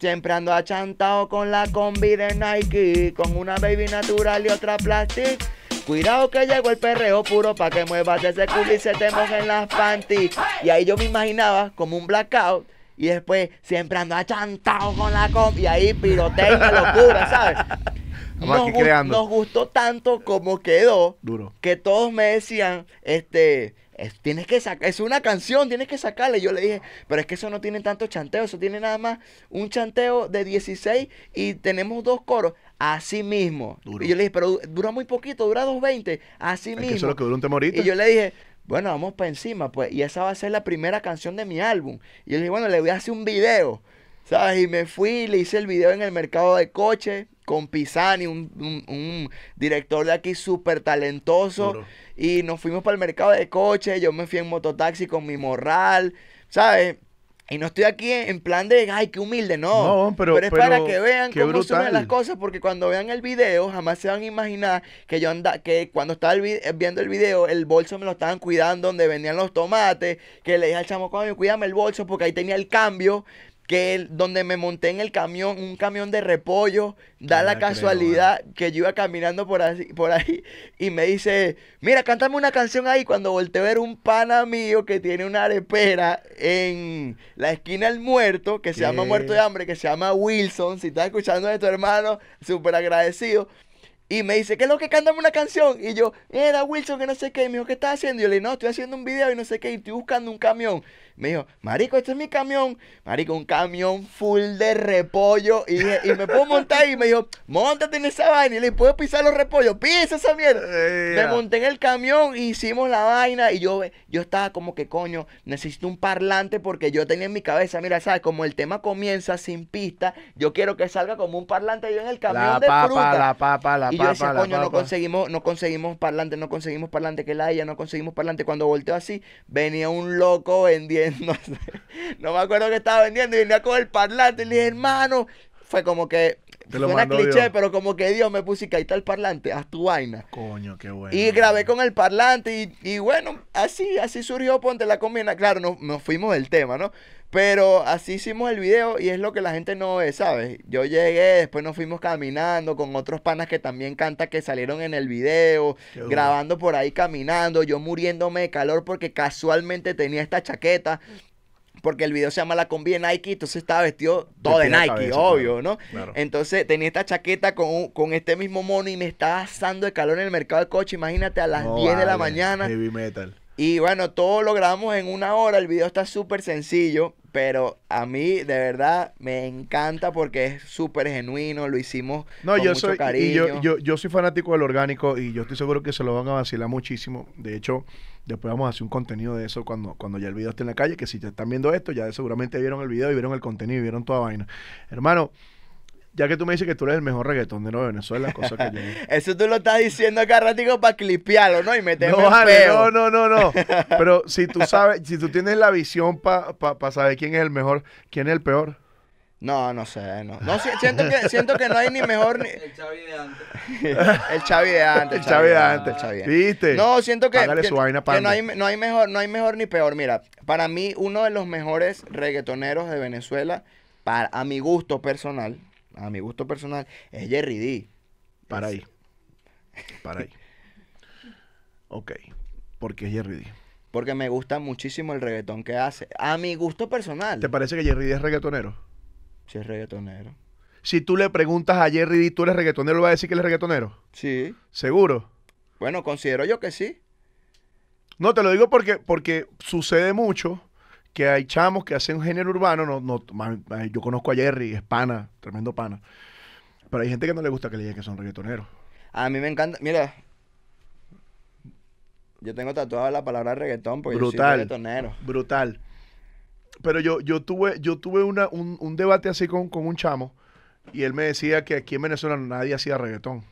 Siempre ando chantao con la combi de Nike, con una baby natural y otra plastic. Cuidado que llegó el perreo puro para que muevas ese culo y se te en las panties. Y ahí yo me imaginaba como un blackout y después siempre ando achantado con la comp y ahí piroteca locura, ¿sabes? Nos, gustó tanto como quedó. Duro. Que todos me decían, este, tienes que sacar, es una canción, tienes que sacarle. Yo le dije, pero es que eso no tiene tanto chanteo, eso tiene nada más un chanteo de 16 y tenemos dos coros. Así mismo. Y yo le dije, pero dura muy poquito, dura 2.20. Así mismo. Que eso es lo que dura un temorito. Y yo le dije, bueno, vamos para encima, pues. Y esa va a ser la primera canción de mi álbum. Y yo dije, bueno, le voy a hacer un video. ¿Sabes? Y me fui, le hice el video en el mercado de coches con Pisani, un, director de aquí súper talentoso. Y nos fuimos para el mercado de coches. Yo me fui en mototaxi con mi morral. ¿Sabes? Y no estoy aquí en plan de, ay, qué humilde, no. pero, es para que vean cómo brutal. las cosas, porque cuando vean el video, jamás se van a imaginar que yo anda, que cuando estaba eh, viendo el video, el bolso me lo estaban cuidando donde venían los tomates, que le dije al chamo, cuídame el bolso, porque ahí tenía el cambio que donde me monté en el camión, un camión de repollo, da la, casualidad eh. que yo iba caminando por, así, por ahí y me dice, mira, cántame una canción ahí. Cuando volteé a ver un pana mío que tiene una arepera en la esquina del muerto, que se llama Muerto de Hambre, que se llama Wilson, si estás escuchando de tu hermano, súper agradecido. Y me dice, ¿qué es lo que cántame una canción? Y yo, era Wilson, que no sé qué. Y me dijo, ¿qué estás haciendo? Y yo le dije, no, estoy haciendo un video y no sé qué. Y estoy buscando un camión. Me dijo, marico, este es mi camión. Marico, un camión full de repollo. Y, me puedo montar Y me dijo, montate en esa vaina. Y le puedo pisar los repollos. Pisa esa mierda. Me monté en el camión e hicimos la vaina. Y yo, yo estaba como que, coño, necesito un parlante porque yo tenía en mi cabeza, mira, ¿sabes? Como el tema comienza sin pista, yo quiero que salga como un parlante yo en el camión la de papa, La papa, la y yo coño, no conseguimos, no conseguimos parlante, no conseguimos parlante que la ella, no conseguimos parlante. Cuando volteó así, venía un loco vendiendo no me acuerdo que estaba vendiendo y venía con el parlante y le dije, hermano, fue como que Suena cliché, pero como que Dios me puse y ahí está el parlante, haz tu vaina. Coño, qué bueno. Y grabé con el parlante y, bueno, así, así surgió Ponte la Combina. Claro, nos fuimos del tema, ¿no? Pero así hicimos el video y es lo que la gente no ve, ¿sabes? Yo llegué, después nos fuimos caminando con otros panas que también cantan, que salieron en el video, grabando por ahí caminando, yo muriéndome de calor porque casualmente tenía esta chaqueta porque el video se llama La Combi de Nike, entonces estaba vestido todo de, Nike, obvio, ¿no? Entonces tenía esta chaqueta con, con este mismo mono y me estaba asando de calor en el mercado del coche, imagínate, a las 10 de la mañana. Heavy metal. Y bueno, todo lo grabamos en una hora, el video está súper sencillo, pero a mí de verdad me encanta porque es súper genuino, lo hicimos no, con yo mucho soy, cariño. yo, yo soy fanático del orgánico y yo estoy seguro que se lo van a vacilar muchísimo. De hecho, Después vamos a hacer un contenido de eso cuando, cuando ya el video esté en la calle, que si te están viendo esto, ya seguramente vieron el video y vieron el contenido y vieron toda vaina. Hermano, ya que tú me dices que tú eres el mejor reggaetón de Venezuela, cosa que yo... Eso tú lo estás diciendo acá ratico para clipearlo, ¿no? Y meterme no, No, no, no, no. Pero si tú sabes, si tú tienes la visión para pa, saber quién es el mejor, quién es el peor. No, no sé, no. No, siento, que, no hay ni mejor ni... El Chavi de antes. el Chavi de antes. El Chavi de antes. ¿Viste? No, siento que, no, hay, no, hay mejor, no hay mejor ni peor. Mira, para mí uno de los mejores reggaetoneros de Venezuela, para, a mi gusto personal, a mi gusto personal, es Jerry D. Para ahí. Para ahí. ok. ¿Por qué Jerry D? Porque me gusta muchísimo el reggaetón que hace. A mi gusto personal. ¿Te parece que Jerry D es reggaetonero? Si es reggaetonero. Si tú le preguntas a Jerry, ¿tú eres reggaetonero? ¿lo va a decir que él es reggaetonero? Sí. ¿Seguro? Bueno, considero yo que sí. No, te lo digo porque, porque sucede mucho que hay chamos que hacen un género urbano. No, no, yo conozco a Jerry, es pana, tremendo pana. Pero hay gente que no le gusta que le digan que son reggaetoneros. A mí me encanta, mira, yo tengo tatuada la palabra reggaetón porque brutal, yo soy reggaetonero. Brutal pero yo, yo tuve, yo tuve una, un, debate así con, un chamo y él me decía que aquí en Venezuela nadie hacía reggaetón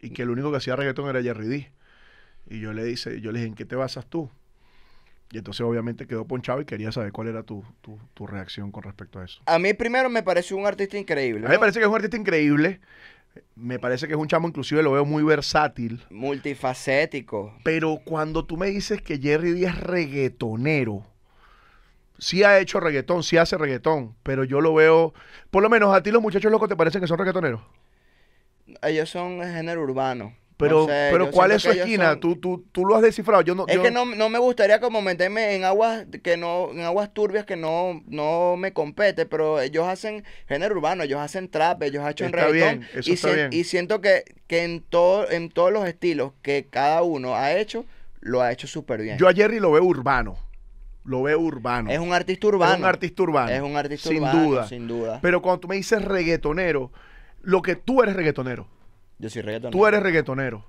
y que el único que hacía reggaetón era Jerry D. Y yo le, dice, yo le dije, ¿en qué te basas tú? Y entonces obviamente quedó ponchado y quería saber cuál era tu, tu, tu reacción con respecto a eso. A mí primero me parece un artista increíble. A mí me parece que es un artista increíble. Me parece que es un chamo, inclusive lo veo muy versátil. Multifacético. Pero cuando tú me dices que Jerry D es reggaetonero, sí ha hecho reggaetón, sí hace reggaetón, pero yo lo veo. Por lo menos a ti los muchachos locos te parecen que son reggaetoneros. Ellos son género urbano. Pero, pero ¿cuál es su esquina? ¿Tú, lo has descifrado. Yo es que no, no, me gustaría como meterme en aguas que no, en aguas turbias que no, no me compete, pero ellos hacen género urbano, ellos hacen trap, ellos hacen está reggaetón. Bien, y, siento que, en todo, en todos los estilos que cada uno ha hecho, lo ha hecho súper bien. Yo a Jerry lo veo urbano lo veo urbano. Es un artista urbano. Es un artista urbano. Es un artista sin duda. sin duda. Pero cuando tú me dices reggaetonero, lo que tú eres reggaetonero. Yo soy reggaetonero. Tú eres reggaetonero.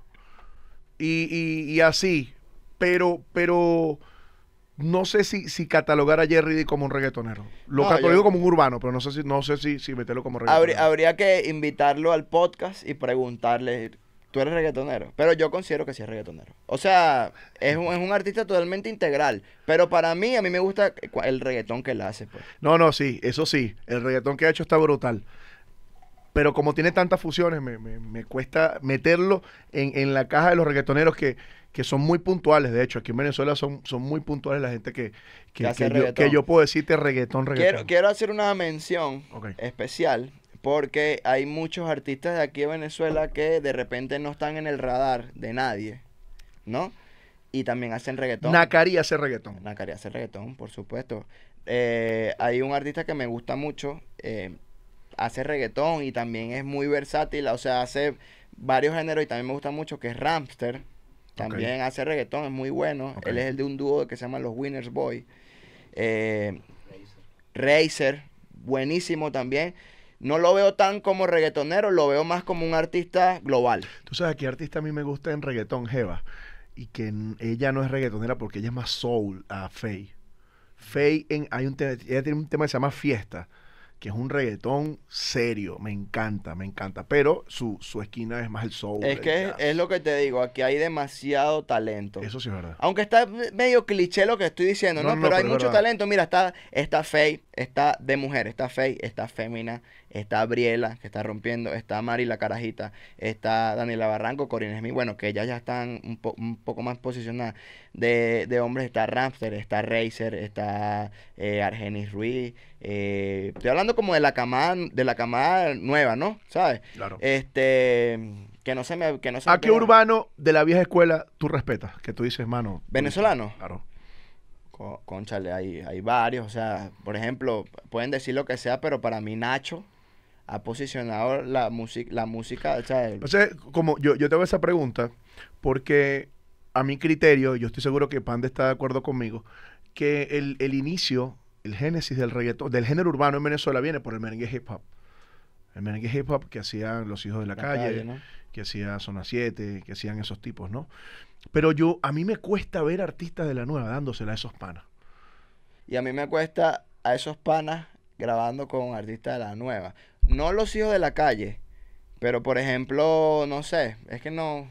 Y, así. Pero, pero no sé si, catalogar a Jerry D como un reggaetonero. Lo catalogo como un urbano, pero no sé si, no sé si, meterlo como reggaetonero. habría que invitarlo al podcast y preguntarle tú eres reggaetonero. Pero yo considero que sí es reggaetonero. O sea, es un, es un artista totalmente integral. Pero para mí, a mí me gusta el reggaetón que él hace. Pues. No, no, sí, eso sí. El reggaetón que ha hecho está brutal. Pero como tiene tantas fusiones, me, cuesta meterlo en, la caja de los reggaetoneros que, son muy puntuales. De hecho, aquí en Venezuela son, son muy puntuales la gente que, que, yo, puedo decirte reggaetón, reggaetón. Quiero, hacer una mención especial porque hay muchos artistas de aquí de Venezuela que de repente no están en el radar de nadie, ¿no? Y también hacen reggaetón. Nacari hace reggaetón. Nacari hace reggaetón, por supuesto. Eh, hay un artista que me gusta mucho, eh, hace reggaetón y también es muy versátil, o sea, hace varios géneros y también me gusta mucho que es Ramster. También hace reggaetón, es muy bueno. Él es el de un dúo que se llama Los Winners Boy. Eh, Racer, Razer, buenísimo también no lo veo tan como reggaetonero, lo veo más como un artista global. Tú sabes qué artista a mí me gusta en reggaetón, Jeva, y que ella no es reggaetonera porque ella es más soul a Faye. Faye, en, hay un ella tiene un tema que se llama Fiesta, que es un reggaetón serio, me encanta, me encanta, pero su, esquina es más el soul. Es que es, lo que te digo, aquí hay demasiado talento. Eso sí es verdad. Aunque está medio cliché lo que estoy diciendo, ¿no? pero, hay mucho talento, mira, está, está Faye está de mujer, está Faye, está Fémina, está Briela, que está rompiendo, está Mari la carajita, está Daniela Barranco, Corinne Smith, bueno, que ellas ya están un, poco más posicionadas. De, de, hombres está Ramster, está Racer, está eh, Argenis Ruiz. Eh, estoy hablando como de la camada, de la camada nueva, ¿no? ¿Sabes? Claro. Este que no se me que no se ¿A qué urbano de la vieja escuela tú respetas? Que tú dices, mano. ¿Venezolano? Claro conchale, hay, hay varios. O sea, por ejemplo, pueden decir lo que sea, pero para mí Nacho ha posicionado la, la música. de como yo, yo te hago esa pregunta, porque a mi criterio, yo estoy seguro que Panda está de acuerdo conmigo, que el, el inicio, el génesis del reggaetón, del género urbano en Venezuela viene por el merengue hip hop el merengue hip hop que hacían los hijos de la, calle, que hacía Zona 7, que hacían esos tipos, ¿no? Pero yo, a mí me cuesta ver artistas de la nueva dándosela a esos panas. Y a mí me cuesta a esos panas grabando con artistas de la nueva. No los hijos de la calle, pero por ejemplo, no sé, es que no,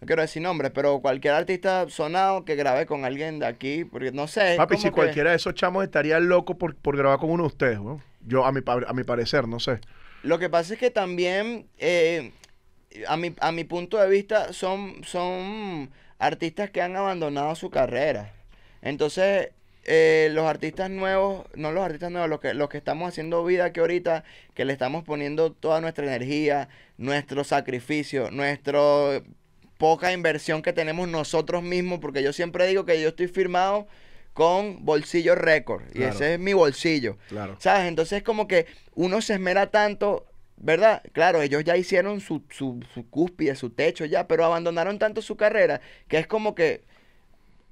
no quiero decir nombres, pero cualquier artista sonado que grabe con alguien de aquí, porque no sé. Papi, si cualquiera de esos chamos estaría loco por, grabar con uno de ustedes, Yo, a a mi parecer, no sé. Lo que pasa es que también, eh, a, mi, a mi punto de vista, son, son artistas que han abandonado su carrera. Entonces, eh, los artistas nuevos, no los artistas nuevos, los que, los que estamos haciendo vida que ahorita, que le estamos poniendo toda nuestra energía, nuestro sacrificio, nuestra poca inversión que tenemos nosotros mismos, porque yo siempre digo que yo estoy firmado con bolsillo récord. Y ese es mi bolsillo. Claro. ¿Sabes? Entonces, como que uno se esmera tanto, ¿verdad? Claro, ellos ya hicieron su, su, cúspide, su techo ya, pero abandonaron tanto su carrera que es como que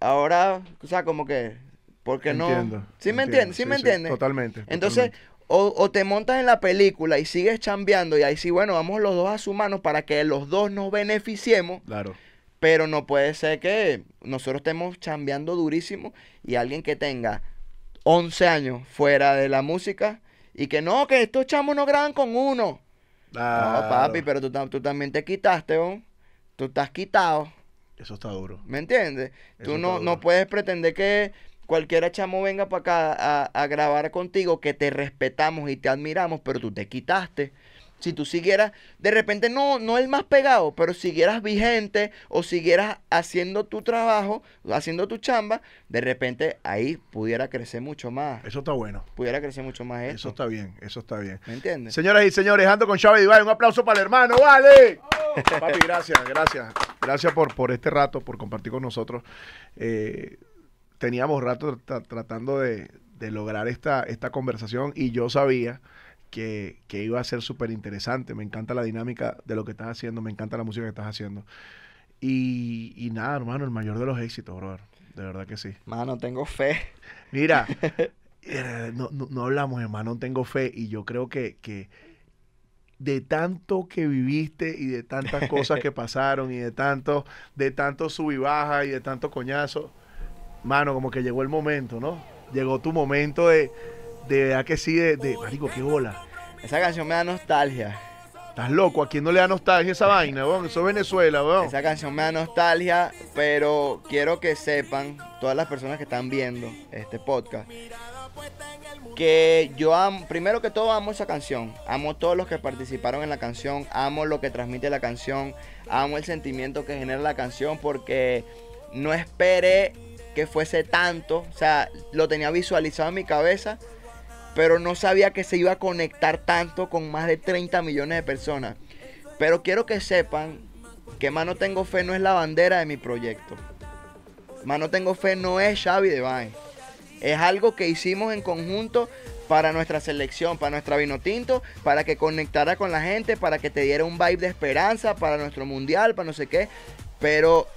ahora, o sea, como que. Porque qué no. ¿Sí me entiendes? ¿Sí, me entiendes? totalmente. Entonces, O, o, te montas en la película y sigues chambeando y ahí sí, bueno, vamos los dos a su mano para que los dos nos beneficiemos. Claro. Pero no puede ser que nosotros estemos chambeando durísimo y alguien que tenga 11 años fuera de la música y que no, que estos chamos no graban con uno. No, papi, pero tú, también te quitaste, Tú estás quitado. Eso está duro. ¿Me entiendes? tú no, no puedes pretender que cualquiera chamo venga para acá a, a, grabar contigo, que te respetamos y te admiramos, pero tú te quitaste si tú siguieras, de repente no, no el más pegado, pero siguieras vigente o siguieras haciendo tu trabajo, haciendo tu chamba, de repente ahí pudiera crecer mucho más. Eso está bueno. Pudiera crecer mucho más eso, Eso está bien, eso está bien. ¿Me entiendes? Señoras y señores, ando con Chávez Duval, un aplauso para el hermano, ¡vale! Oh. gracias, gracias. Gracias por, por este rato, por compartir con nosotros. Eh, teníamos rato tratando de, lograr esta, esta conversación y yo sabía que, iba a ser súper interesante. Me encanta la dinámica de lo que estás haciendo, me encanta la música que estás haciendo. Y, nada, hermano, el mayor de los éxitos, brother. De verdad que sí. Mano, tengo fe. Mira, eh, no, no, no, hablamos, hermano, tengo fe. Y yo creo que, de tanto que viviste y de tantas cosas que pasaron y de tanto, de tanto sub y baja y de tanto coñazo, mano, como que llegó el momento, ¿no? Llegó tu momento de, de verdad que sí, de, de marico, qué bola, esa canción me da nostalgia. Estás loco, ¿a quién no le da nostalgia esa vaina, Eso es Venezuela, weón. Esa canción me da nostalgia, pero quiero que sepan, todas las personas que están viendo este podcast, que yo amo, primero que todo amo esa canción, amo todos los que participaron en la canción, amo lo que transmite la canción, amo el sentimiento que genera la canción, porque no esperé que fuese tanto, o sea, lo tenía visualizado en mi cabeza, pero no sabía que se iba a conectar tanto con más de 30 millones de personas. Pero quiero que sepan que Mano Tengo Fe no es la bandera de mi proyecto. Mano Tengo Fe no es Xavi Devine. Es algo que hicimos en conjunto para nuestra selección, para nuestra vino tinto, para que conectara con la gente, para que te diera un vibe de esperanza para nuestro mundial, para no sé qué. Pero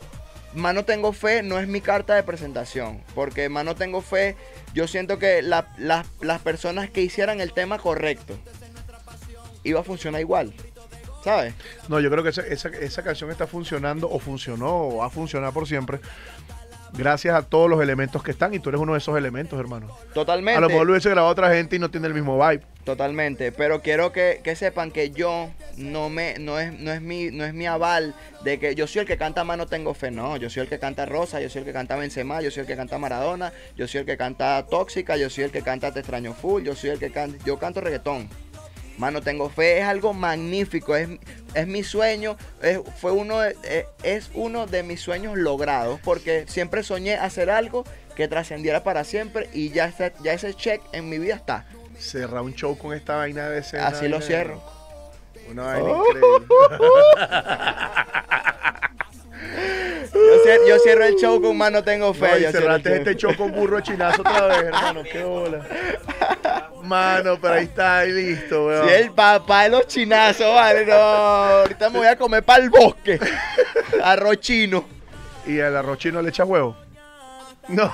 Mano Tengo Fe no es mi carta de presentación, porque Mano Tengo Fe, yo siento que las personas que hicieran el tema correcto iba a funcionar igual. ¿Sabes? No, yo creo que esa, esa, esa canción está funcionando o funcionó o va a funcionar por siempre gracias a todos los elementos que están y tú eres uno de esos elementos, hermano. Totalmente. A lo mejor lo hubiese grabado otra gente y no tiene el mismo vibe. Totalmente, pero quiero que, sepan que yo no me no es no es mi no es mi aval de que yo soy el que canta mano tengo fe, no, yo soy el que canta Rosa, yo soy el que canta Benzema, yo soy el que canta Maradona, yo soy el que canta Tóxica, yo soy el que canta Te extraño full, yo soy el que canta yo canto reggaetón. Mano, tengo fe, es algo magnífico, es, es mi sueño, es, fue uno de, e, es uno de mis sueños logrados, porque siempre soñé hacer algo que trascendiera para siempre y ya, está, ya ese check en mi vida está. ¿Cierra un show con esta vaina de ser. Así lo cierro. Una vaina increíble. Yo cierro, el show con mano tengo fe. cerraste este show con burro chinazo otra vez, hermano. Qué bola. Mano, pero ahí está, ahí listo, weón. Si el papá de los chinazos, vale, no. Ahorita me voy a comer para el bosque. Arroz ¿Y el arroz chino le echa huevo? No.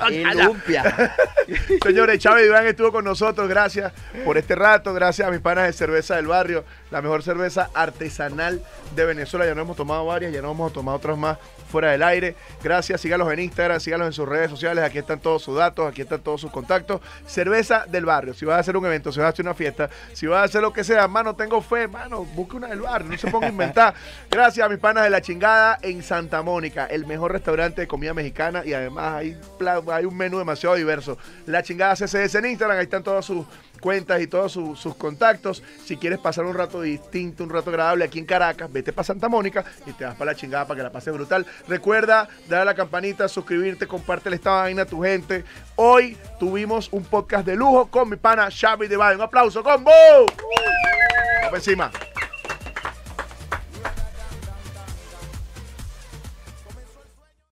la lumpia. Señores, Chávez Iván estuvo con nosotros. Gracias por este rato. Gracias a mis panas de cerveza del barrio. La mejor cerveza artesanal de Venezuela. Ya no hemos tomado varias, ya no hemos tomado otras más fuera del aire. Gracias, sígalos en Instagram, sígalos en sus redes sociales. Aquí están todos sus datos, aquí están todos sus contactos. Cerveza del barrio. Si vas a hacer un evento, si vas a hacer una fiesta, si vas a hacer lo que sea, mano, tengo fe, mano, busque una del barrio, no se ponga a inventar. Gracias a mis panas de la chingada en Santa Mónica, el mejor restaurante de comida mexicana y además hay, hay un menú demasiado diverso. La chingada CCS en Instagram, ahí están todos sus cuentas y todos sus contactos. Si quieres pasar un rato distinto, un rato agradable aquí en Caracas, vete para Santa Mónica y te vas para la chingada para que la pases brutal. Recuerda darle a la campanita, suscribirte, compártele esta vaina a tu gente. Hoy tuvimos un podcast de lujo con mi pana Xavi de Valle. Un aplauso, combo. Vamos encima.